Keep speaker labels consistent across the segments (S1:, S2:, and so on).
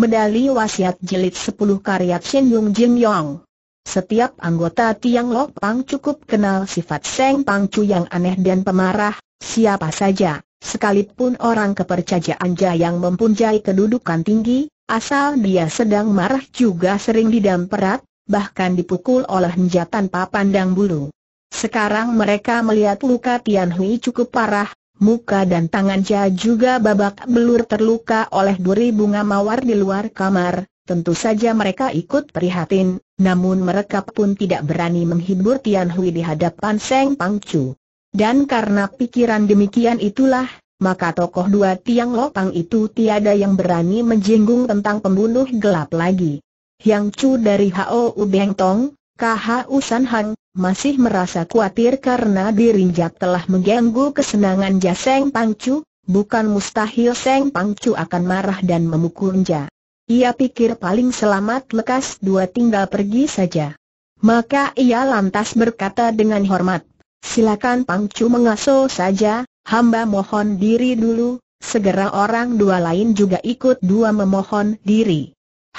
S1: Medali Wasiat Jilid 10 Karya Chen Yung Jin Yong Setiap anggota Tiang Lok Pang cukup kenal sifat Seng Pang Chu yang aneh dan pemarah, siapa saja, sekalipun orang kepercayaan Jaya yang mempunyai kedudukan tinggi, asal dia sedang marah juga sering didamperat, bahkan dipukul oleh senjata tanpa pandang bulu. Sekarang mereka melihat luka Tian Hui cukup parah, muka dan tangannya juga babak belur terluka oleh duri bunga mawar di luar kamar, tentu saja mereka ikut prihatin, namun mereka pun tidak berani menghibur Tian Hui di hadapan Seng Pang Chu. Dan karena pikiran demikian itulah, maka tokoh dua tiang lopang itu tiada yang berani menjinggung tentang pembunuh gelap lagi. Yang Chu dari Hao Beng Tong, KH Usan Hang, masih merasa khawatir karena dirinjak telah mengganggu kesenangan Jaseng Pangcu, bukan mustahil Seng Pangcu akan marah dan memukulnya. Ia pikir paling selamat lekas dua tinggal pergi saja. Maka ia lantas berkata dengan hormat, silakan Pangcu mengasuh saja, hamba mohon diri dulu, segera orang dua lain juga ikut dua memohon diri.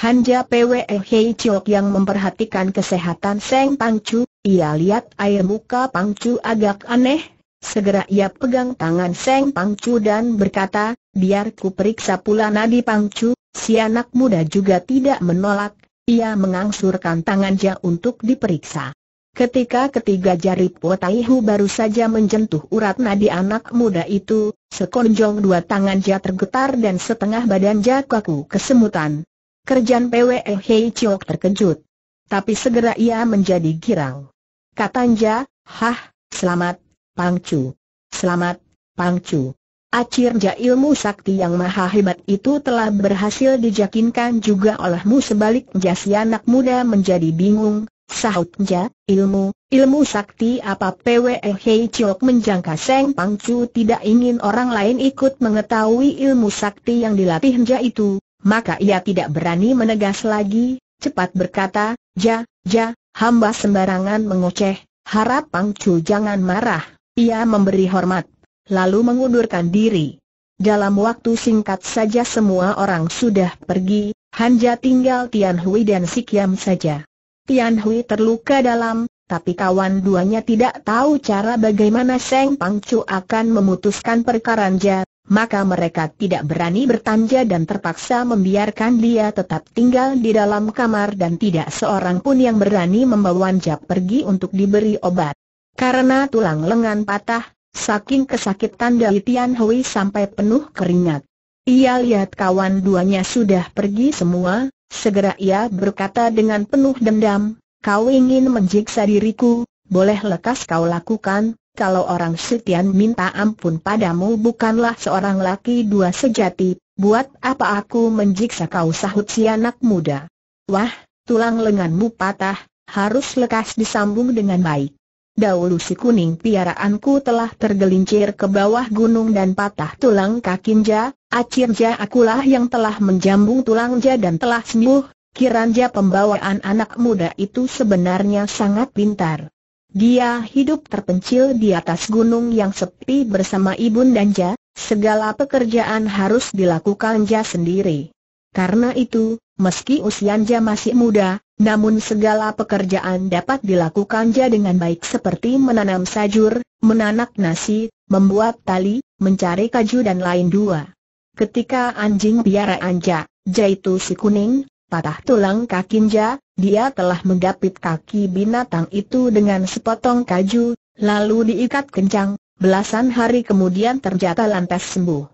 S1: Hanja Pwe Hei Chok yang memperhatikan kesehatan Seng Pangcu, ia lihat air muka Pangcu agak aneh, segera ia pegang tangan Seng Pangcu dan berkata, biar ku periksa pula nadi Pangcu, si anak muda juga tidak menolak, ia mengangsurkan tangannya untuk diperiksa. Ketika ketiga jari Po baru saja menjentuh urat nadi anak muda itu, sekonjong dua tangan tangannya tergetar dan setengah badan Ja kaku kesemutan. Kerjaan PWL Hei Chiok terkejut. Tapi segera ia menjadi girang. Katanja, hah, selamat, Pangcu. Selamat, Pangcu. Acirja ilmu sakti yang maha hebat itu telah berhasil dijakinkan juga olehmu sebaliknya si anak muda menjadi bingung, sahutnya, ilmu, ilmu sakti apa PWL Hei Chiok menjangka Seng Pangcu tidak ingin orang lain ikut mengetahui ilmu sakti yang dilatih dilatihnya itu, maka ia tidak berani menegas lagi, cepat berkata, ja, ja, hamba sembarangan mengoceh, harap Pangcu jangan marah, ia memberi hormat, lalu mengundurkan diri. Dalam waktu singkat saja semua orang sudah pergi, Hanja tinggal Tian Hui dan Si Kiam saja. Tian Hui terluka dalam, tapi kawan duanya tidak tahu cara bagaimana Seng Pangcu akan memutuskan perkara Hanja, maka mereka tidak berani bertanja dan terpaksa membiarkan dia tetap tinggal di dalam kamar dan tidak seorang pun yang berani membawa Anja pergi untuk diberi obat. Karena tulang lengan patah, saking kesakitan dari Tian Hui sampai penuh keringat. Ia lihat kawan duanya sudah pergi semua, segera ia berkata dengan penuh dendam, kau ingin menjiksa diriku, boleh lekas kau lakukan, kalau orang Setian minta ampun padamu bukanlah seorang laki dua sejati, buat apa aku menjiksa kau sahut si anak muda. Wah, tulang lenganmu patah, harus lekas disambung dengan baik. Dahulu si kuning piaraanku telah tergelincir ke bawah gunung dan patah tulang kakinja, acirja akulah yang telah menjambung tulangja dan telah sembuh, kiranja pembawaan anak muda itu sebenarnya sangat pintar. Dia hidup terpencil di atas gunung yang sepi bersama ibu dan Ja. segala pekerjaan harus dilakukan Ja sendiri. Karena itu, meski usianya masih muda, namun segala pekerjaan dapat dilakukan Ja dengan baik seperti menanam sajur, menanak nasi, membuat tali, mencari kaju dan lain dua. Ketika anjing piaraan Ja, Ja itu si kuning, patah tulang kakinja, dia telah menggapit kaki binatang itu dengan sepotong kaju, lalu diikat kencang, belasan hari kemudian terjata lantas sembuh.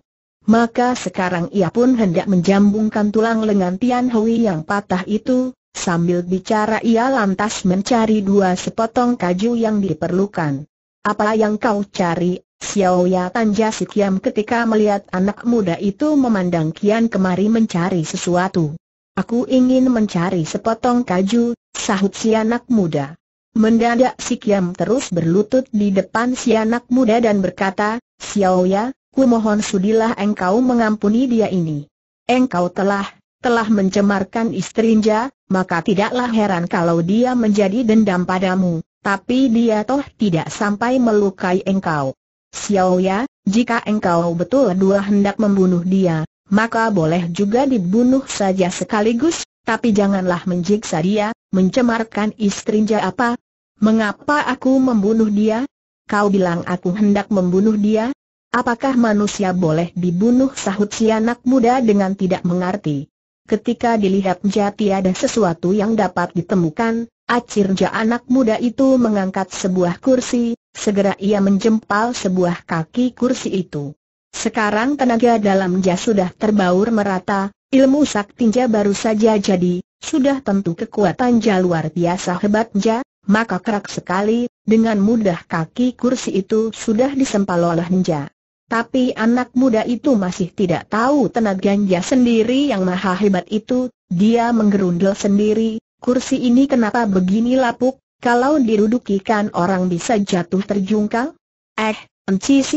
S1: Maka sekarang ia pun hendak menjambungkan tulang lengan Tian Hui yang patah itu, sambil bicara ia lantas mencari dua sepotong kaju yang diperlukan. Apa yang kau cari, Xiao Ya tanja si ketika melihat anak muda itu memandang Kian kemari mencari sesuatu. Aku ingin mencari sepotong kaju, sahut si anak muda. Mendadak si Kiam terus berlutut di depan si anak muda dan berkata, Xiao Ya, ku mohon sudilah engkau mengampuni dia ini. Engkau telah, telah mencemarkan istrinya, maka tidaklah heran kalau dia menjadi dendam padamu, tapi dia toh tidak sampai melukai engkau. Xiao Ya, jika engkau betul dua hendak membunuh dia, maka boleh juga dibunuh saja sekaligus, tapi janganlah menjiksa dia, mencemarkan istrinya apa? Mengapa aku membunuh dia? Kau bilang aku hendak membunuh dia? Apakah manusia boleh dibunuh sahut si anak muda dengan tidak mengerti? Ketika dilihat jati ada sesuatu yang dapat ditemukan, acirja anak muda itu mengangkat sebuah kursi, segera ia menjempal sebuah kaki kursi itu. Sekarang tenaga dalam jas sudah terbaur merata, ilmu tinja baru saja jadi, sudah tentu kekuatan jah luar biasa hebat jah, maka kerak sekali, dengan mudah kaki kursi itu sudah disempal oleh jah. Tapi anak muda itu masih tidak tahu tenaga ninja sendiri yang maha hebat itu, dia menggerundel sendiri, kursi ini kenapa begini lapuk, kalau dirudukikan orang bisa jatuh terjungkal? Eh, Enci si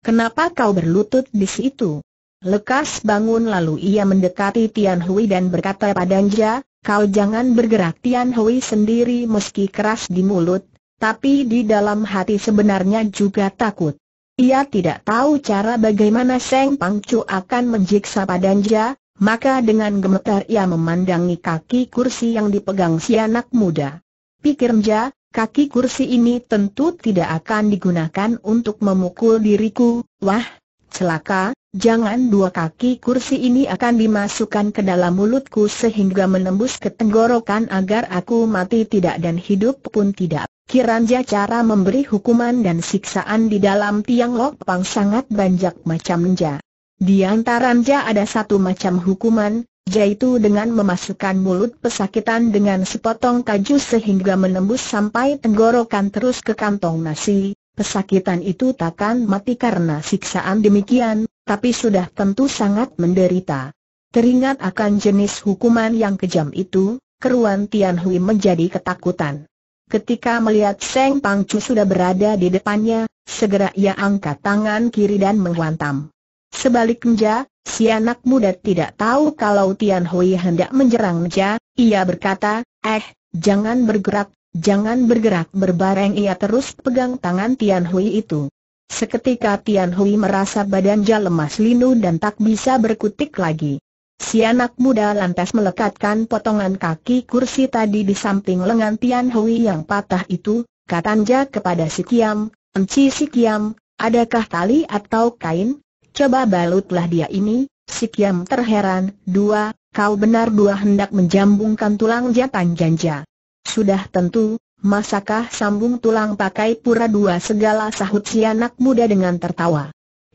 S1: Kenapa kau berlutut di situ? Lekas bangun lalu ia mendekati Tian Hui dan berkata padanya, kau jangan bergerak Tian Hui sendiri meski keras di mulut, tapi di dalam hati sebenarnya juga takut. Ia tidak tahu cara bagaimana Seng Pangcu akan menjiksa padanja, maka dengan gemetar ia memandangi kaki kursi yang dipegang si anak muda. Pikir Pikirnya, Kaki kursi ini tentu tidak akan digunakan untuk memukul diriku. Wah, celaka, jangan dua kaki kursi ini akan dimasukkan ke dalam mulutku sehingga menembus ke tenggorokan agar aku mati tidak dan hidup pun tidak. Kiranja cara memberi hukuman dan siksaan di dalam tiang lokpang sangat banyak macamnya. Di antaranya ada satu macam hukuman, yaitu dengan memasukkan mulut pesakitan dengan sepotong kaju sehingga menembus sampai tenggorokan terus ke kantong nasi. Pesakitan itu takkan mati karena siksaan demikian, tapi sudah tentu sangat menderita. Teringat akan jenis hukuman yang kejam itu, keruan Tianhui menjadi ketakutan. Ketika melihat Seng Pangcu sudah berada di depannya, segera ia angkat tangan kiri dan menghantam. Sebaliknya, si anak muda tidak tahu kalau Tian Hui hendak Nja, ia berkata, eh, jangan bergerak, jangan bergerak berbareng ia terus pegang tangan Tian Hui itu. Seketika Tian Hui merasa badannya lemas linu dan tak bisa berkutik lagi. Si anak muda lantas melekatkan potongan kaki kursi tadi di samping lengan Tian Hui yang patah itu, katanya kepada si Kiam, Enci si Kiam, adakah tali atau kain? Coba balutlah dia ini, si terheran, dua, kau benar dua hendak menjambungkan tulang jatan janja. Sudah tentu, masakah sambung tulang pakai pura dua segala sahut si anak muda dengan tertawa.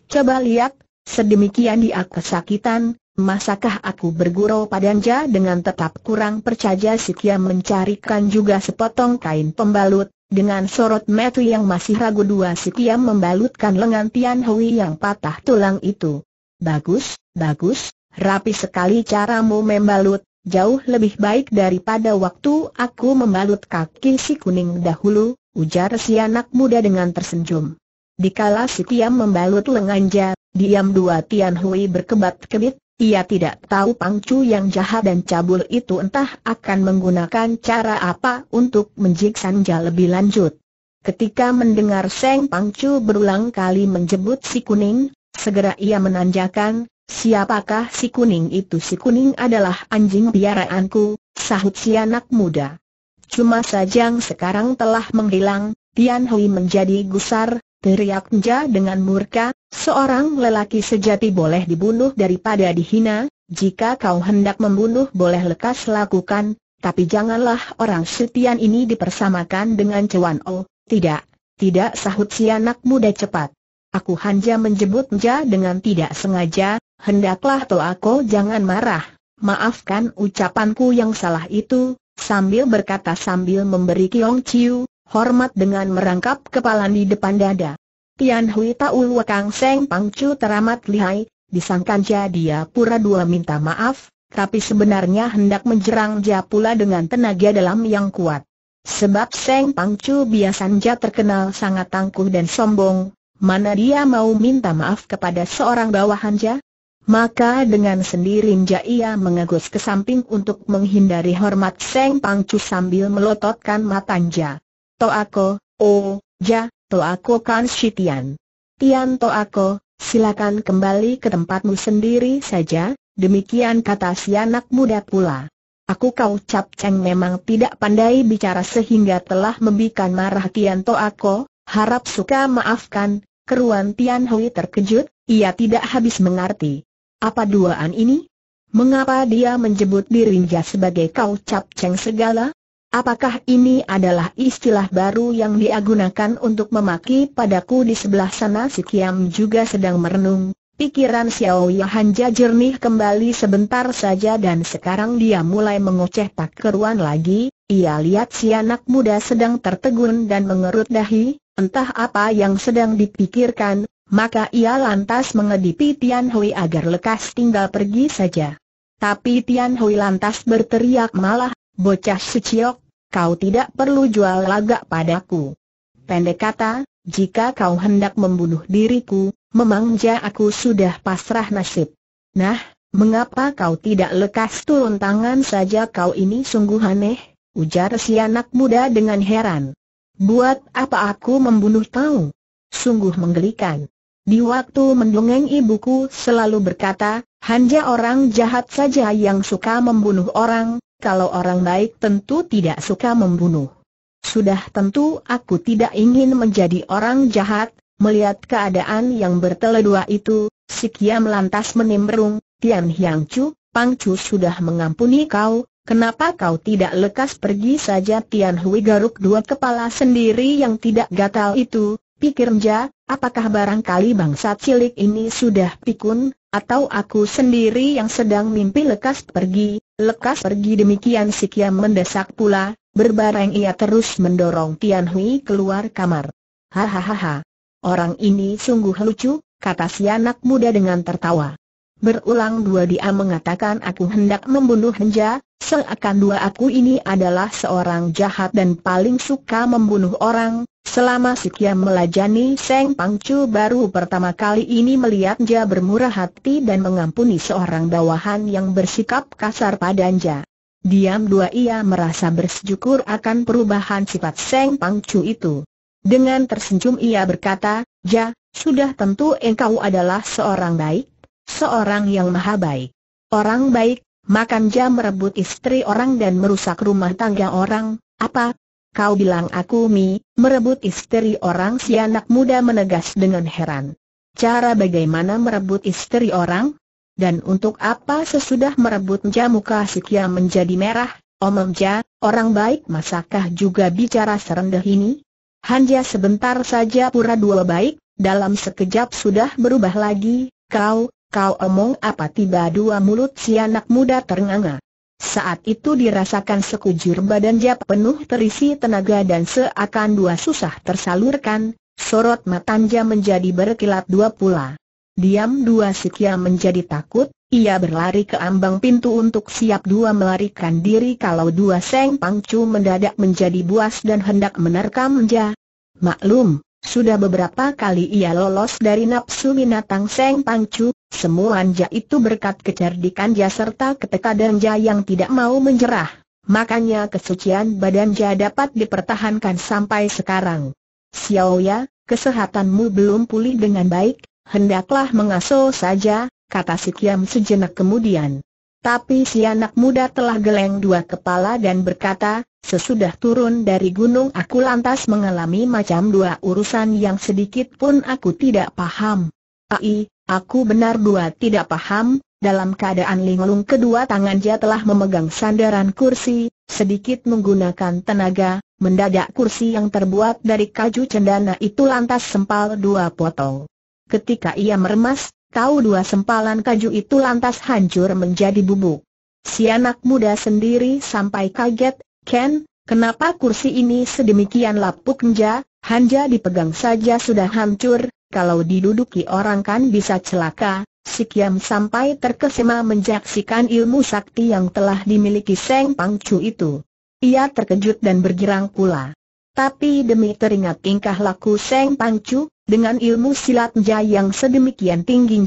S1: Coba lihat, sedemikian dia kesakitan, masakah aku bergurau padanja dengan tetap kurang percaya si mencarikan juga sepotong kain pembalut, dengan sorot metu yang masih ragu dua si Kiam membalutkan lengan Tian Hui yang patah tulang itu. Bagus, bagus, rapi sekali caramu membalut, jauh lebih baik daripada waktu aku membalut kaki si kuning dahulu, ujar si anak muda dengan tersenyum. Dikala si Tiam membalut lengan jar, diam dua Tian Hui berkebat-kebit, ia tidak tahu pangcu yang jahat dan cabul itu entah akan menggunakan cara apa untuk menjik lebih lanjut. Ketika mendengar Seng Pangcu berulang kali menjemput si kuning, segera ia menanjakan, siapakah si kuning itu? Si kuning adalah anjing piaraanku, sahut si anak muda. Cuma sajang sekarang telah menghilang, Tian Hui menjadi gusar, teriak Nja dengan murka, seorang lelaki sejati boleh dibunuh daripada dihina, jika kau hendak membunuh boleh lekas lakukan, tapi janganlah orang setian ini dipersamakan dengan Cewan O, oh. tidak, tidak sahut si anak muda cepat. Aku hanya menjemput Nja dengan tidak sengaja, hendaklah aku, jangan marah, maafkan ucapanku yang salah itu, sambil berkata sambil memberi Kiong Chiu, hormat dengan merangkap kepala di depan dada. Tian Hui tahu Wakang Seng Pangcu teramat lihai, disangkanya dia pura-dua minta maaf, tapi sebenarnya hendak menjerang pula dengan tenaga dalam yang kuat. Sebab Seng Pangcu biasanya terkenal sangat tangguh dan sombong, mana dia mau minta maaf kepada seorang bawahan dia? Maka dengan dia ia mengagus ke samping untuk menghindari hormat Seng Pangcu sambil melototkan matanya. Toako, oh, ja, ya, Toako Kan Shitian. Tian Toako, silakan kembali ke tempatmu sendiri saja, demikian kata si anak muda pula. Aku kau Cap Cheng memang tidak pandai bicara sehingga telah membikan marah Tian Toako, harap suka maafkan, keruan Tian Hui terkejut, ia tidak habis mengerti. Apa duaan ini? Mengapa dia menjebut dirinya sebagai kau Cap Cheng segala? Apakah ini adalah istilah baru yang dia gunakan untuk memaki padaku di sebelah sana si Kiam juga sedang merenung, pikiran Xiao Yahanja jernih kembali sebentar saja dan sekarang dia mulai mengoceh tak keruan lagi, ia lihat si anak muda sedang tertegun dan mengerut dahi, entah apa yang sedang dipikirkan, maka ia lantas mengedipi Tian Hui agar lekas tinggal pergi saja. Tapi Tian Hui lantas berteriak malah, Bocah suciok, kau tidak perlu jual lagak padaku. Pendek kata, jika kau hendak membunuh diriku, memangja aku sudah pasrah nasib. Nah, mengapa kau tidak lekas turun tangan saja kau ini sungguh aneh, ujar si anak muda dengan heran. Buat apa aku membunuh kau? Sungguh menggelikan. Di waktu mendongeng ibuku selalu berkata, hanya orang jahat saja yang suka membunuh orang, kalau orang baik tentu tidak suka membunuh. Sudah tentu aku tidak ingin menjadi orang jahat, melihat keadaan yang berteledua itu, si Kiam lantas menimbrung, Tian Hiang Chu, Pang Chu sudah mengampuni kau, kenapa kau tidak lekas pergi saja Tian Hui garuk dua kepala sendiri yang tidak gatal itu, pikir Nja, apakah barangkali bangsa cilik ini sudah pikun, atau aku sendiri yang sedang mimpi lekas pergi, Lekas pergi demikian si Kiam mendesak pula, berbareng ia terus mendorong Tian Hui keluar kamar. Hahaha, orang ini sungguh lucu, kata si anak muda dengan tertawa berulang dua dia mengatakan aku hendak membunuh Henja, seakan dua aku ini adalah seorang jahat dan paling suka membunuh orang, selama si melajani Seng Pangcu baru pertama kali ini melihat Nja bermurah hati dan mengampuni seorang bawahan yang bersikap kasar pada Nja. Diam dua ia merasa bersyukur akan perubahan sifat Seng Pangcu itu. Dengan tersenyum ia berkata, Ja, sudah tentu engkau adalah seorang baik, Seorang yang maha baik. Orang baik, makan jam merebut istri orang dan merusak rumah tangga orang, apa? Kau bilang aku mi, merebut istri orang si anak muda menegas dengan heran. Cara bagaimana merebut istri orang? Dan untuk apa sesudah merebut Mja muka Sikya menjadi merah, omong ja, orang baik masakah juga bicara serendah ini? Hanya sebentar saja pura dua baik, dalam sekejap sudah berubah lagi, kau, Kau omong apa tiba dua mulut si anak muda ternganga. Saat itu dirasakan sekujur badan Jap penuh terisi tenaga dan seakan dua susah tersalurkan, sorot matanya menjadi berkilat dua pula. Diam dua sekia menjadi takut, ia berlari ke ambang pintu untuk siap dua melarikan diri kalau dua seng pangcu mendadak menjadi buas dan hendak menerkam Ja. Maklum, sudah beberapa kali ia lolos dari nafsu binatang Seng Pangcu, anja itu berkat kecerdikan ja serta ja yang tidak mau menyerah. Makanya kesucian badan ja dapat dipertahankan sampai sekarang. Xiaoya, kesehatanmu belum pulih dengan baik, hendaklah mengasuh saja, kata si sejenak kemudian. Tapi si anak muda telah geleng dua kepala dan berkata, Sesudah turun dari gunung aku lantas mengalami macam dua urusan yang sedikit pun aku tidak paham. Ai, aku benar dua tidak paham, dalam keadaan linglung kedua tangannya telah memegang sandaran kursi, sedikit menggunakan tenaga, mendadak kursi yang terbuat dari kaju cendana itu lantas sempal dua potong. Ketika ia meremas, tahu dua sempalan kaju itu lantas hancur menjadi bubuk. Si anak muda sendiri sampai kaget, Ken, kenapa kursi ini sedemikian lapuk nja, hanja dipegang saja sudah hancur, kalau diduduki orang kan bisa celaka, si Kiam sampai terkesima menjaksikan ilmu sakti yang telah dimiliki Seng Pangcu itu. Ia terkejut dan bergirang pula. Tapi demi teringat tingkah laku Seng Pangcu, dengan ilmu silat nja yang sedemikian tinggi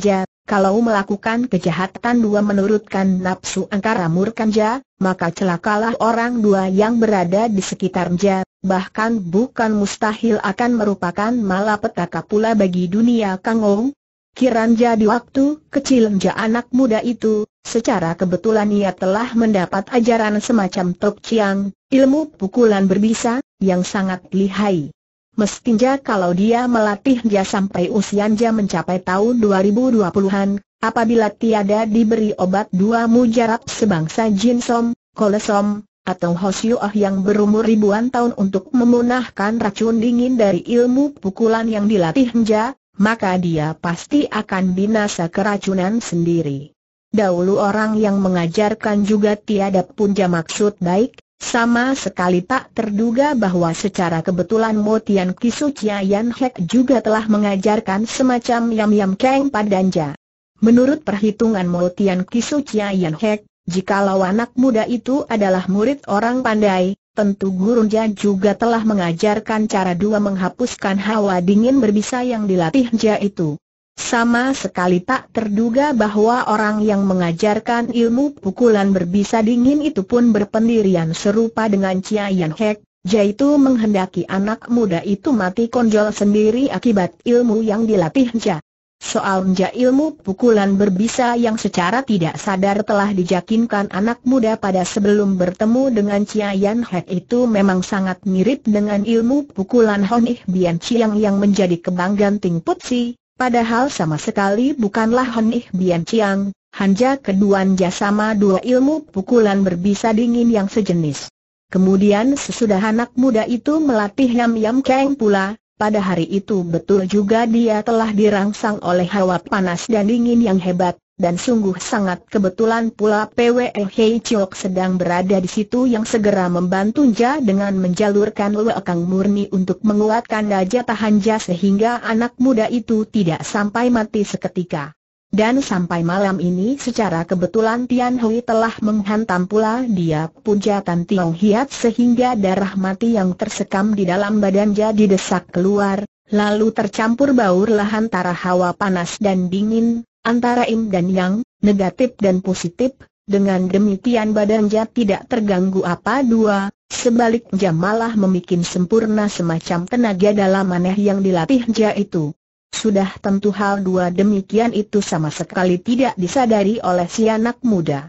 S1: kalau melakukan kejahatan dua menurutkan nafsu angkara murkanja, maka celakalah orang dua yang berada di sekitarnya, bahkan bukan mustahil akan merupakan malapetaka pula bagi dunia Kangong. Kiranja di waktu kecilnya anak muda itu, secara kebetulan ia telah mendapat ajaran semacam Tok Chiang, ilmu pukulan berbisa, yang sangat lihai. Mestinya kalau dia melatih dia sampai usianya mencapai tahun 2020-an, apabila tiada diberi obat dua mujarab sebangsa Jinsom, Kolesom, atau Hosyuah yang berumur ribuan tahun untuk memunahkan racun dingin dari ilmu pukulan yang dilatih Nja, maka dia pasti akan binasa keracunan sendiri. Dahulu orang yang mengajarkan juga tiada punja maksud baik, sama sekali tak terduga bahwa secara kebetulan Mo Tian Kisu Chia Yan Hek juga telah mengajarkan semacam yam-yam keng padanja. Menurut perhitungan Mo Tian Kisu Chia Yan Hek, jikalau anak muda itu adalah murid orang pandai, tentu gurunya juga telah mengajarkan cara dua menghapuskan hawa dingin berbisa yang dilatih dilatihnya itu. Sama sekali tak terduga bahwa orang yang mengajarkan ilmu pukulan berbisa dingin itu pun berpendirian serupa dengan Chia Yan Hek, yaitu menghendaki anak muda itu mati konjol sendiri akibat ilmu yang dilatih Nja. Soal Nja ilmu pukulan berbisa yang secara tidak sadar telah dijakinkan anak muda pada sebelum bertemu dengan Chia Yan Hek itu memang sangat mirip dengan ilmu pukulan Honih Bian Chiang yang menjadi kebanggaan Ting Putsi Padahal sama sekali bukanlah Ih Bian Chiang, Hanja keduanya sama dua ilmu pukulan berbisa dingin yang sejenis. Kemudian sesudah anak muda itu melatih Yam Yam Kang pula, pada hari itu betul juga dia telah dirangsang oleh hawa panas dan dingin yang hebat, dan sungguh sangat kebetulan pula PWE Hei Chok sedang berada di situ yang segera membantu Nja dengan menjalurkan Luekang murni untuk menguatkan daya tahan Nja sehingga anak muda itu tidak sampai mati seketika. Dan sampai malam ini secara kebetulan Tian Hui telah menghantam pula dia pujatan Tiong Hiat sehingga darah mati yang tersekam di dalam badan Nja didesak keluar, lalu tercampur baur lah antara hawa panas dan dingin, antara Im dan Yang, negatif dan positif, dengan demikian badan Jat tidak terganggu apa dua, sebaliknya malah memikin sempurna semacam tenaga dalam aneh yang dilatih Ja itu. Sudah tentu hal dua demikian itu sama sekali tidak disadari oleh si anak muda.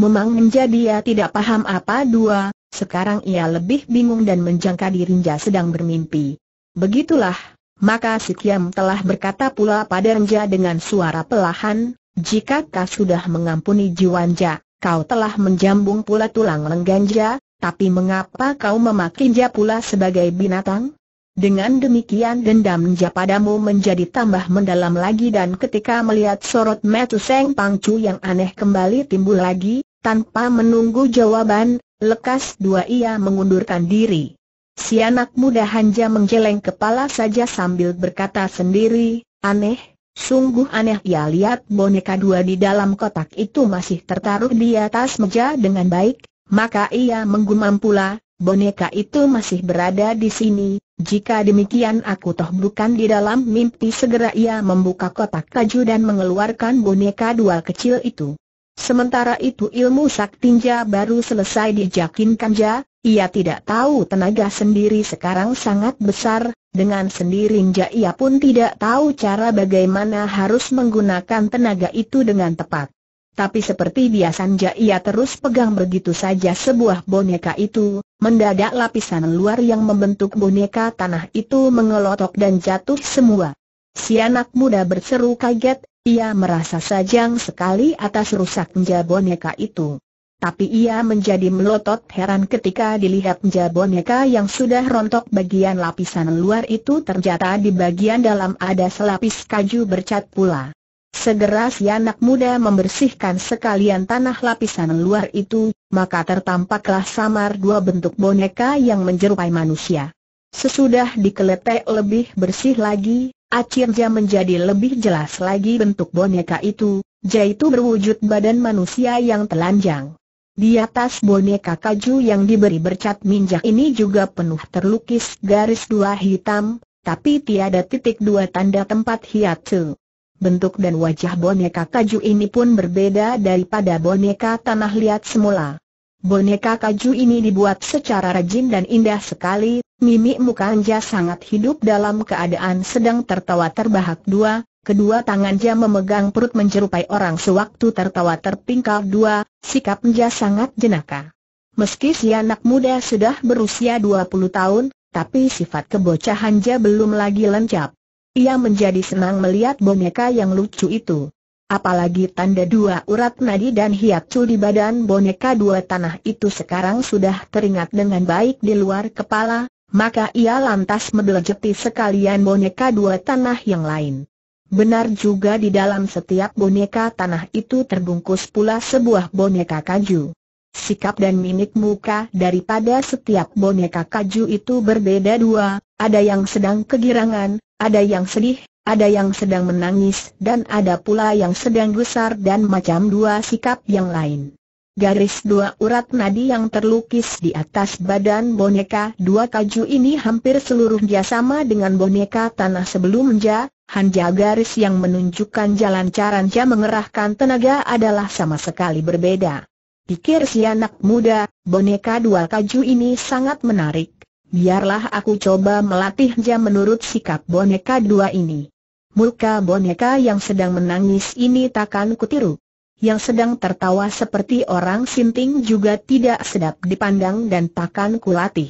S1: Memang menjadi ia tidak paham apa dua, sekarang ia lebih bingung dan menjangka dirinya sedang bermimpi. Begitulah, maka si Kiam telah berkata pula pada Renja dengan suara pelahan, jika kau sudah mengampuni Jiwanja, kau telah menjambung pula tulang lengganja, tapi mengapa kau memakinja pula sebagai binatang? Dengan demikian dendam Nja padamu menjadi tambah mendalam lagi dan ketika melihat sorot metu Seng Pangcu yang aneh kembali timbul lagi, tanpa menunggu jawaban, lekas dua ia mengundurkan diri. Si anak muda Hanja menggeleng kepala saja sambil berkata sendiri, aneh, sungguh aneh ia lihat boneka dua di dalam kotak itu masih tertaruh di atas meja dengan baik, maka ia menggumam pula, boneka itu masih berada di sini, jika demikian aku toh bukan di dalam mimpi segera ia membuka kotak kaju dan mengeluarkan boneka dua kecil itu. Sementara itu ilmu saktinja baru selesai dijakinkan jah, ia tidak tahu tenaga sendiri sekarang sangat besar, dengan sendirinya ia pun tidak tahu cara bagaimana harus menggunakan tenaga itu dengan tepat. Tapi seperti biasanya ia terus pegang begitu saja sebuah boneka itu, mendadak lapisan luar yang membentuk boneka tanah itu mengelotok dan jatuh semua. Si anak muda berseru kaget, ia merasa sajang sekali atas rusaknya boneka itu. Tapi ia menjadi melotot heran ketika dilihat boneka yang sudah rontok bagian lapisan luar itu ternyata di bagian dalam ada selapis kaju bercat pula. Segera si anak muda membersihkan sekalian tanah lapisan luar itu, maka tertampaklah samar dua bentuk boneka yang menyerupai manusia. Sesudah dikeletek lebih bersih lagi, akhirnya menjadi lebih jelas lagi bentuk boneka itu, yaitu berwujud badan manusia yang telanjang. Di atas boneka kaju yang diberi bercat minjak ini juga penuh terlukis garis dua hitam, tapi tiada titik dua tanda tempat hiatu. Bentuk dan wajah boneka kaju ini pun berbeda daripada boneka tanah liat semula. Boneka kaju ini dibuat secara rajin dan indah sekali, mimik mukanya sangat hidup dalam keadaan sedang tertawa terbahak dua, Kedua tangannya memegang perut menyerupai orang sewaktu tertawa terpingkal dua, sikapnya sangat jenaka. Meski si anak muda sudah berusia 20 tahun, tapi sifat kebocahannya belum lagi lencap. Ia menjadi senang melihat boneka yang lucu itu. Apalagi tanda dua urat nadi dan cul di badan boneka dua tanah itu sekarang sudah teringat dengan baik di luar kepala, maka ia lantas medelejeti sekalian boneka dua tanah yang lain. Benar juga di dalam setiap boneka tanah itu terbungkus pula sebuah boneka kaju. Sikap dan mimik muka daripada setiap boneka kaju itu berbeda dua, ada yang sedang kegirangan, ada yang sedih, ada yang sedang menangis dan ada pula yang sedang gusar dan macam dua sikap yang lain. Garis dua urat nadi yang terlukis di atas badan boneka dua kaju ini hampir seluruhnya sama dengan boneka tanah sebelumnya, hanya garis yang menunjukkan jalan caranya mengerahkan tenaga adalah sama sekali berbeda. Pikir si anak muda, boneka dua kaju ini sangat menarik. Biarlah aku coba melatihnya menurut sikap boneka dua ini. Muka boneka yang sedang menangis ini takkan kutiru yang sedang tertawa seperti orang sinting juga tidak sedap dipandang dan takkan kulatih.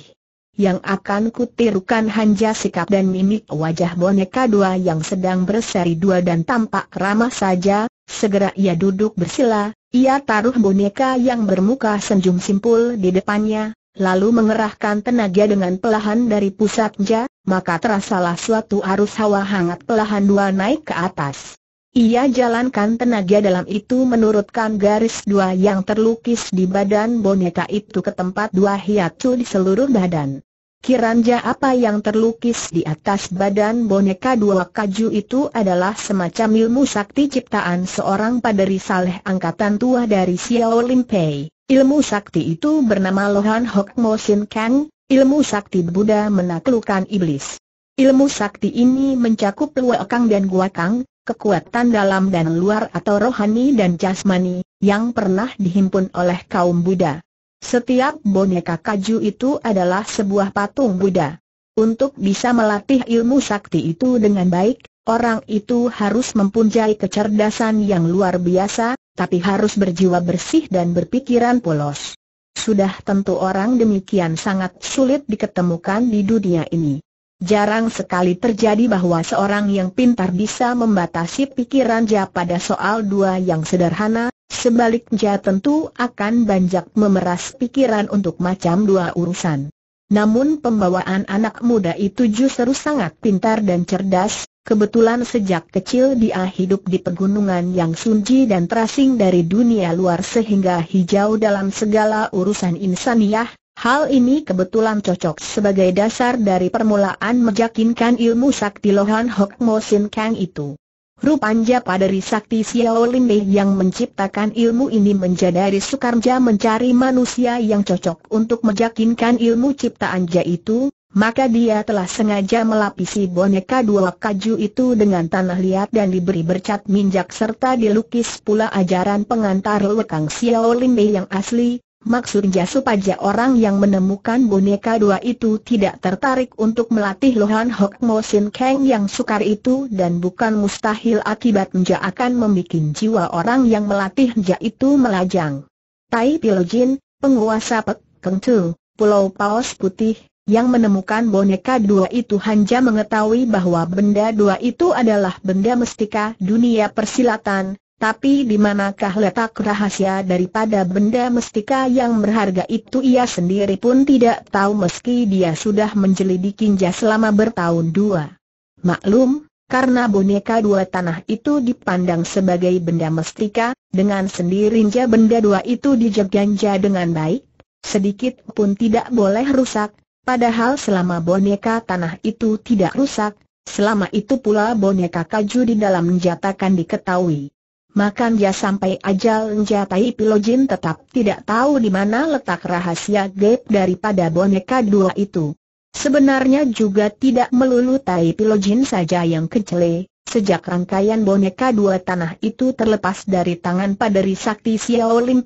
S1: Yang akan kutirukan hanya sikap dan mimik wajah boneka dua yang sedang berseri dua dan tampak ramah saja, segera ia duduk bersila, ia taruh boneka yang bermuka senjum simpul di depannya, lalu mengerahkan tenaga dengan pelahan dari pusatnya, maka terasalah suatu arus hawa hangat pelahan dua naik ke atas. Ia jalankan tenaga dalam itu menurutkan garis dua yang terlukis di badan boneka itu ke tempat dua hiacu di seluruh badan. Kiranja apa yang terlukis di atas badan boneka dua kaju itu adalah semacam ilmu sakti ciptaan seorang paderi saleh angkatan tua dari Xiao Limpei. Ilmu sakti itu bernama Lohan Hok Mo Sin Kang, ilmu sakti Buddha menaklukkan iblis. Ilmu sakti ini mencakup Luo Kang dan Gua Kang, kekuatan dalam dan luar atau rohani dan jasmani, yang pernah dihimpun oleh kaum Buddha. Setiap boneka kaju itu adalah sebuah patung Buddha. Untuk bisa melatih ilmu sakti itu dengan baik, orang itu harus mempunyai kecerdasan yang luar biasa, tapi harus berjiwa bersih dan berpikiran polos. Sudah tentu orang demikian sangat sulit diketemukan di dunia ini. Jarang sekali terjadi bahwa seorang yang pintar bisa membatasi pikiran Ja pada soal dua yang sederhana, sebaliknya tentu akan banyak memeras pikiran untuk macam dua urusan. Namun pembawaan anak muda itu justru sangat pintar dan cerdas, kebetulan sejak kecil dia hidup di pegunungan yang sunyi dan terasing dari dunia luar sehingga hijau dalam segala urusan insaniah. Hal ini kebetulan cocok sebagai dasar dari permulaan meyakinkan ilmu sakti Lohan Hok Mo Sin Kang itu. Rupanya pada sakti Xiao Lin Mei yang menciptakan ilmu ini menjadi sukarja mencari manusia yang cocok untuk meyakinkan ilmu ciptaan jah itu, maka dia telah sengaja melapisi boneka dua kaju itu dengan tanah liat dan diberi bercat minjak serta dilukis pula ajaran pengantar Lekang Xiao Lin Mei yang asli, Maksudnya supaya orang yang menemukan boneka dua itu tidak tertarik untuk melatih Lohan Hok Mo Sin Kang yang sukar itu dan bukan mustahil akibat Nja akan membuat jiwa orang yang melatih Nja itu melajang. Tai Pilojin, penguasa Pek Keng Tu, Pulau Paos Putih, yang menemukan boneka dua itu hanya mengetahui bahwa benda dua itu adalah benda mestika dunia persilatan, tapi di manakah letak rahasia daripada benda mestika yang berharga itu ia sendiri pun tidak tahu meski dia sudah menjelidikinya selama bertahun dua. Maklum, karena boneka dua tanah itu dipandang sebagai benda mestika, dengan sendirinya benda dua itu dijaganja dengan baik, sedikit pun tidak boleh rusak, padahal selama boneka tanah itu tidak rusak, selama itu pula boneka kaju di dalam jatakan diketahui makan dia ya sampai ajal menjatai Pilojin tetap tidak tahu di mana letak rahasia gap daripada boneka dua itu. Sebenarnya juga tidak melulu tai Pilojin saja yang kecele, sejak rangkaian boneka dua tanah itu terlepas dari tangan Paderi Sakti Xiao Lim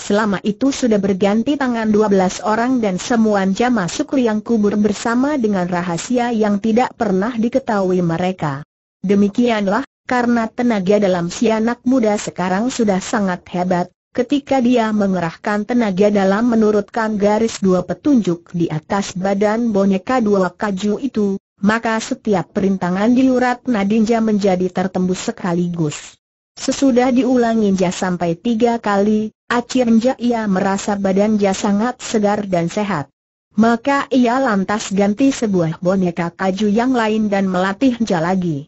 S1: Selama itu sudah berganti tangan dua belas orang dan semuanya masuk liang kubur bersama dengan rahasia yang tidak pernah diketahui mereka. Demikianlah, karena tenaga dalam si anak muda sekarang sudah sangat hebat, Ketika dia mengerahkan tenaga dalam menurutkan garis dua petunjuk di atas badan boneka dua kaju itu, maka setiap perintangan di urat nadinja menjadi tertembus sekaligus. Sesudah diulangi diulanginja sampai tiga kali, akhirnya ia merasa badan badannya sangat segar dan sehat. Maka ia lantas ganti sebuah boneka kaju yang lain dan melatih melatihnya lagi.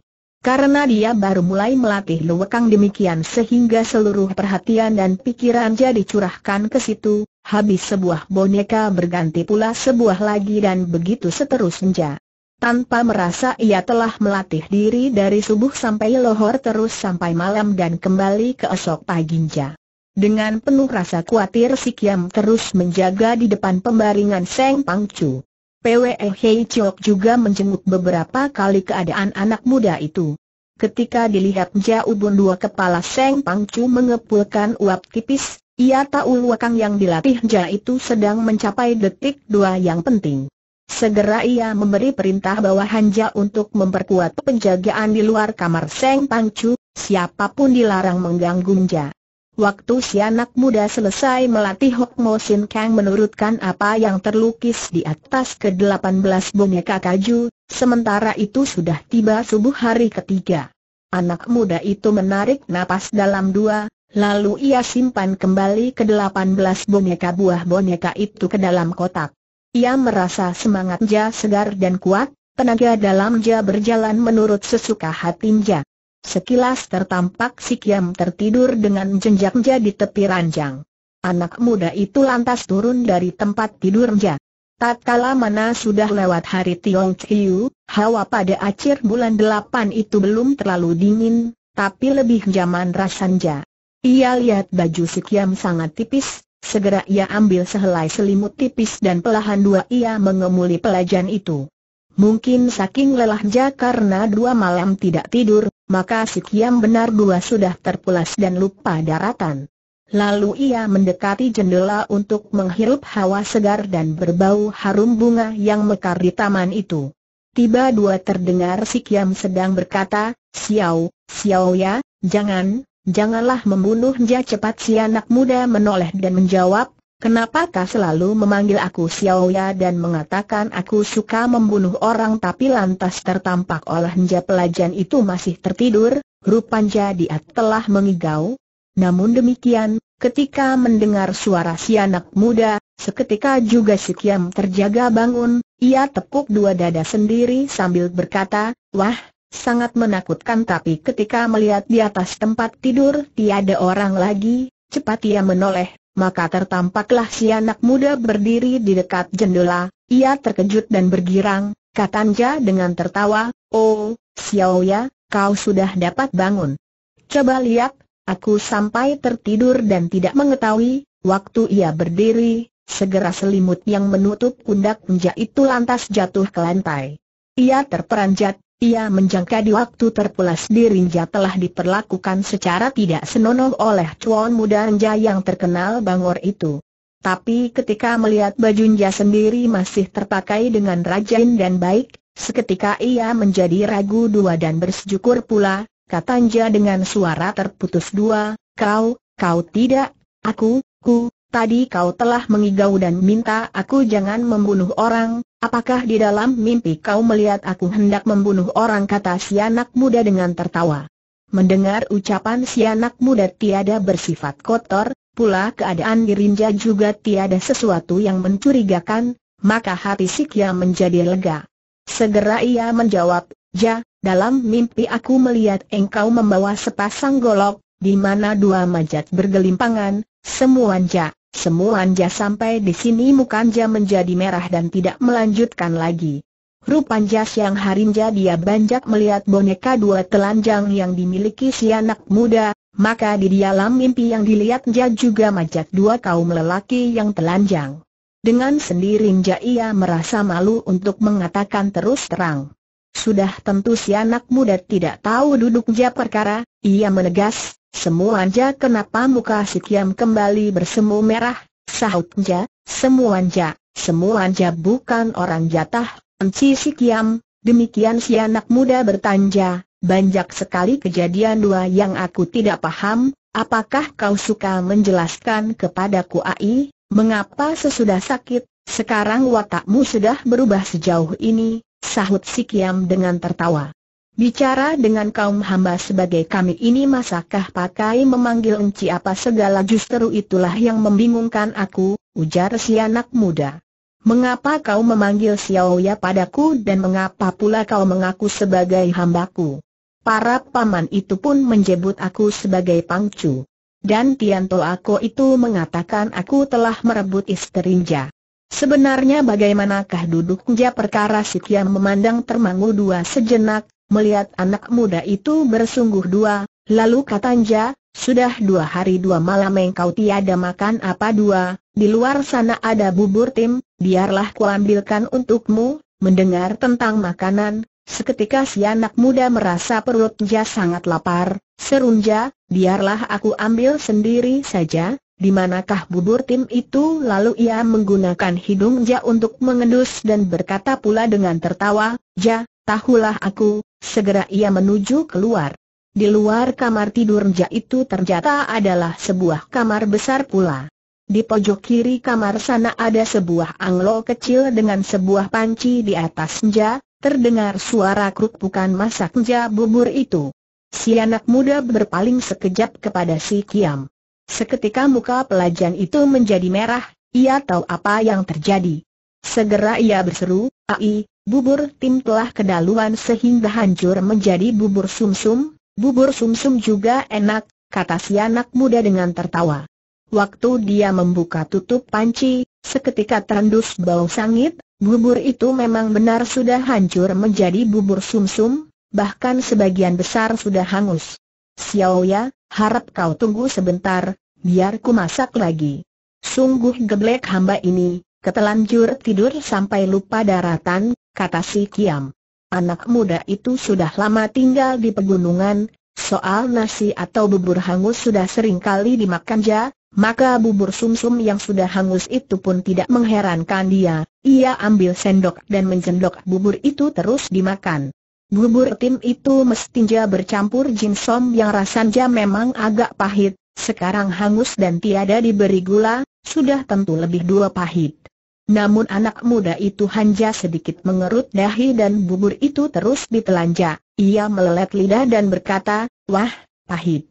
S1: Karena dia baru mulai melatih luwekang demikian sehingga seluruh perhatian dan pikiran jadi curahkan ke situ, habis sebuah boneka berganti pula sebuah lagi dan begitu seterusnya. Tanpa merasa ia telah melatih diri dari subuh sampai lohor terus sampai malam dan kembali ke esok paginya. Dengan penuh rasa khawatir si Kiam terus menjaga di depan pembaringan Seng Pangcu. PWE Hei Chok juga menjenguk beberapa kali keadaan anak muda itu. Ketika dilihat jauh bun dua kepala Seng Pangcu mengepulkan uap tipis, ia tahu Wakang yang dilatih Ja itu sedang mencapai detik dua yang penting. Segera ia memberi perintah bawahan Ja untuk memperkuat penjagaan di luar kamar Seng Pangcu, siapapun dilarang mengganggu Ja. Waktu si anak muda selesai melatih Hok Mo Sin Kang menurutkan apa yang terlukis di atas ke-18 boneka kaju, sementara itu sudah tiba subuh hari ketiga. Anak muda itu menarik napas dalam dua, lalu ia simpan kembali ke-18 boneka buah boneka itu ke dalam kotak. Ia merasa semangat semangatnya segar dan kuat, tenaga dalam dalamnya berjalan menurut sesuka ja. Sekilas tertampak si Kiam tertidur dengan jenjaknya di tepi ranjang. Anak muda itu lantas turun dari tempat tidurnya. Tatkala mana sudah lewat hari Tiong Chiu, hawa pada akhir bulan delapan itu belum terlalu dingin, tapi lebih zaman rasanja. Ia lihat baju si Kiam sangat tipis, segera ia ambil sehelai selimut tipis dan pelahan dua ia mengemuli pelajan itu. Mungkin saking lelahnya karena dua malam tidak tidur, maka si Kiam benar dua sudah terpulas dan lupa daratan. Lalu ia mendekati jendela untuk menghirup hawa segar dan berbau harum bunga yang mekar di taman itu. Tiba dua terdengar si Kiam sedang berkata, "Siau, siau ya, jangan, janganlah membunuh membunuhnya cepat si anak muda menoleh dan menjawab, Kenapa kau selalu memanggil aku Xiaoya dan mengatakan aku suka membunuh orang tapi lantas tertampak oleh Nja pelajan itu masih tertidur, rupanya dia telah mengigau. Namun demikian, ketika mendengar suara si anak muda, seketika juga si Kiam terjaga bangun, ia tepuk dua dada sendiri sambil berkata, Wah, sangat menakutkan tapi ketika melihat di atas tempat tidur tiada orang lagi, cepat ia menoleh maka tertampaklah si anak muda berdiri di dekat jendela, ia terkejut dan bergirang, katanya dengan tertawa, Oh, Xiao ya, kau sudah dapat bangun. Coba lihat, aku sampai tertidur dan tidak mengetahui, waktu ia berdiri, segera selimut yang menutup pundak menja itu lantas jatuh ke lantai. Ia terperanjat, ia menjangka di waktu terpulas dirinja telah diperlakukan secara tidak senonoh oleh cuan Muda Renja yang terkenal bangor itu. Tapi ketika melihat bajunya sendiri masih terpakai dengan rajin dan baik, seketika ia menjadi ragu dua dan bersyukur pula, katanya dengan suara terputus dua, kau, kau tidak, aku, ku, tadi kau telah mengigau dan minta aku jangan membunuh orang, Apakah di dalam mimpi kau melihat aku hendak membunuh orang kata si anak muda dengan tertawa? Mendengar ucapan si anak muda tiada bersifat kotor, pula keadaan dirinja juga tiada sesuatu yang mencurigakan, maka hati Sikya menjadi lega. Segera ia menjawab, Ja, dalam mimpi aku melihat engkau membawa sepasang golok, di mana dua majat bergelimpangan, semua jah. Semua anja sampai di sini mukanya menjadi merah dan tidak melanjutkan lagi. Rupanya siang harinja dia banyak melihat boneka dua telanjang yang dimiliki si anak muda, maka di dalam mimpi yang dilihatnya juga majat dua kaum lelaki yang telanjang. Dengan sendirinya ia merasa malu untuk mengatakan terus terang. Sudah tentu si anak muda tidak tahu duduk duduknya perkara, ia menegas, semuanya kenapa muka si Kiam kembali bersemu merah, sahutnya, semuanya, semuanya bukan orang jatah, enci si Kiam, demikian si anak muda bertanya, banyak sekali kejadian dua yang aku tidak paham, apakah kau suka menjelaskan kepadaku ai, mengapa sesudah sakit, sekarang watakmu sudah berubah sejauh ini, Sahut si Kiam dengan tertawa. Bicara dengan kaum hamba sebagai kami ini masakah pakai memanggil enci apa segala justru itulah yang membingungkan aku, ujar si anak muda. Mengapa kau memanggil Xiaoya padaku dan mengapa pula kau mengaku sebagai hambaku? Para paman itu pun menjebut aku sebagai pangcu. Dan Tianto aku itu mengatakan aku telah merebut istrinya. Sebenarnya bagaimanakah duduknya perkara si Kiam memandang termangu dua sejenak, melihat anak muda itu bersungguh dua, lalu katanya, sudah dua hari dua malam engkau tiada makan apa dua, di luar sana ada bubur tim, biarlah kuambilkan untukmu, mendengar tentang makanan, seketika si anak muda merasa perutnya sangat lapar, serunja, biarlah aku ambil sendiri saja, di manakah bubur tim itu? Lalu ia menggunakan hidung Ja untuk mengendus dan berkata pula dengan tertawa, Ja, tahulah aku, segera ia menuju keluar. Di luar kamar tidur Ja itu ternyata adalah sebuah kamar besar pula. Di pojok kiri kamar sana ada sebuah anglo kecil dengan sebuah panci di atas Ja, terdengar suara kruk bukan masak Ja bubur itu. Si anak muda berpaling sekejap kepada si Kiam. Seketika muka pelajan itu menjadi merah, ia tahu apa yang terjadi. Segera ia berseru, Ai, bubur tim telah kedaluan sehingga hancur menjadi bubur sumsum, -sum. bubur sumsum -sum juga enak, kata si anak muda dengan tertawa. Waktu dia membuka tutup panci, seketika terendus bau sangit, bubur itu memang benar sudah hancur menjadi bubur sumsum, -sum, bahkan sebagian besar sudah hangus. Xiaoya, harap kau tunggu sebentar, biar ku masak lagi. Sungguh geblek hamba ini, ketelanjur tidur sampai lupa daratan, kata si Kiam. Anak muda itu sudah lama tinggal di pegunungan, soal nasi atau bubur hangus sudah sering kali dimakan ja, maka bubur sumsum -sum yang sudah hangus itu pun tidak mengherankan dia. Ia ambil sendok dan menjendok bubur itu terus dimakan. Bubur tim itu mestinya bercampur jinsom yang rasanya memang agak pahit, sekarang hangus dan tiada diberi gula, sudah tentu lebih dua pahit. Namun anak muda itu hanya sedikit mengerut dahi dan bubur itu terus ditelanja, ia melelet lidah dan berkata, wah, pahit.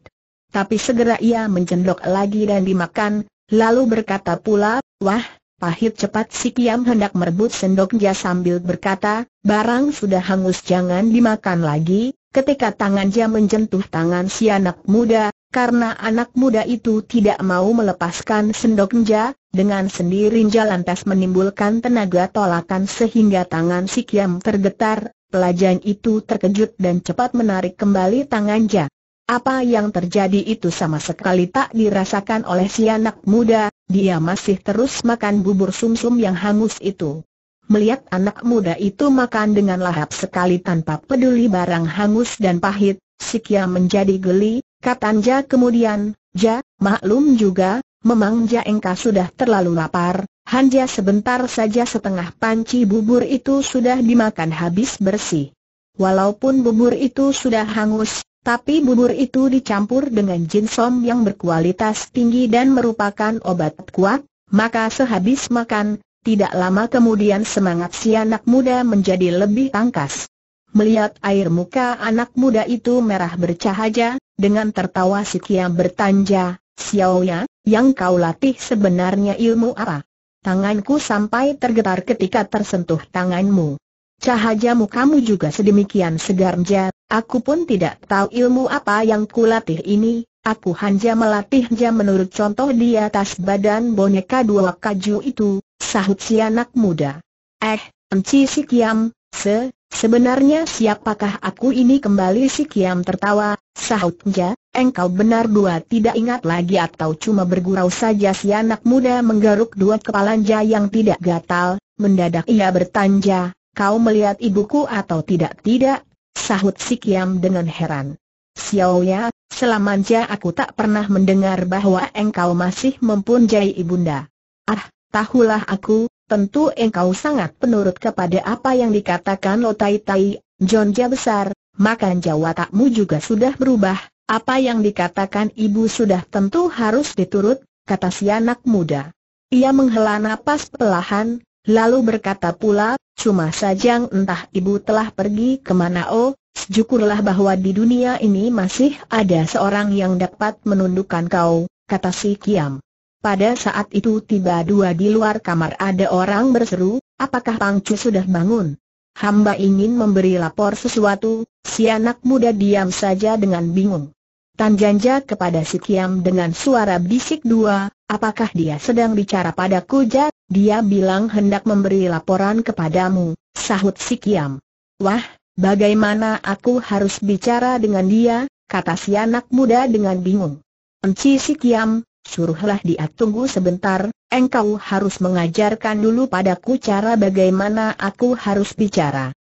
S1: Tapi segera ia mencendok lagi dan dimakan, lalu berkata pula, wah, Pahit cepat si Kiam hendak merebut sendoknya sambil berkata, barang sudah hangus jangan dimakan lagi, ketika tangannya menjentuh tangan si anak muda, karena anak muda itu tidak mau melepaskan sendoknya, dengan sendirinya lantas menimbulkan tenaga tolakan sehingga tangan si Kiam tergetar, Pelajar itu terkejut dan cepat menarik kembali tangannya. Apa yang terjadi itu sama sekali tak dirasakan oleh si anak muda, dia masih terus makan bubur sumsum -sum yang hangus itu. Melihat anak muda itu makan dengan lahap sekali tanpa peduli barang hangus dan pahit, Sikia menjadi geli, katanya kemudian, Ja, maklum juga, memang Ja engkau sudah terlalu lapar, hanya sebentar saja setengah panci bubur itu sudah dimakan habis bersih. Walaupun bubur itu sudah hangus, tapi bubur itu dicampur dengan jinsom yang berkualitas tinggi dan merupakan obat kuat, maka sehabis makan, tidak lama kemudian semangat si anak muda menjadi lebih tangkas. Melihat air muka anak muda itu merah bercahaya, dengan tertawa si Kiam bertanja, Xiaoya, yang kau latih sebenarnya ilmu apa? Tanganku sampai tergetar ketika tersentuh tanganmu. Cahajamu kamu juga sedemikian segar jat. Aku pun tidak tahu ilmu apa yang kulatih ini, aku hanya melatihnya menurut contoh di atas badan boneka dua kaju itu, sahut si anak muda. Eh, enci si kiam, se, sebenarnya siapakah aku ini kembali si tertawa, sahutnya, engkau benar dua tidak ingat lagi atau cuma bergurau saja si anak muda menggaruk dua kepala kepalanya yang tidak gatal, mendadak ia bertanja, kau melihat ibuku atau tidak tidak? Sahut si Kiam dengan heran. Xiao Ya, selamanya aku tak pernah mendengar bahwa engkau masih mempunyai ibunda. Ah, tahulah aku, tentu engkau sangat penurut kepada apa yang dikatakan Lo Tai Tai, Jonja besar, makan Jawa takmu juga sudah berubah, apa yang dikatakan ibu sudah tentu harus diturut, kata si anak muda. Ia menghela napas pelahan, lalu berkata pula, cuma saja entah ibu telah pergi kemana oh, Syukurlah bahwa di dunia ini masih ada seorang yang dapat menundukkan kau, kata si Kiam. Pada saat itu tiba dua di luar kamar ada orang berseru, apakah Pangcu sudah bangun? Hamba ingin memberi lapor sesuatu, si anak muda diam saja dengan bingung. Tan Janja kepada si Kiam dengan suara bisik dua, apakah dia sedang bicara padaku Jat? Dia bilang hendak memberi laporan kepadamu, sahut si Kiam. Wah, bagaimana aku harus bicara dengan dia, kata si anak muda dengan bingung. Enci si Kiam, suruhlah dia tunggu sebentar, engkau harus mengajarkan dulu padaku cara bagaimana aku harus bicara.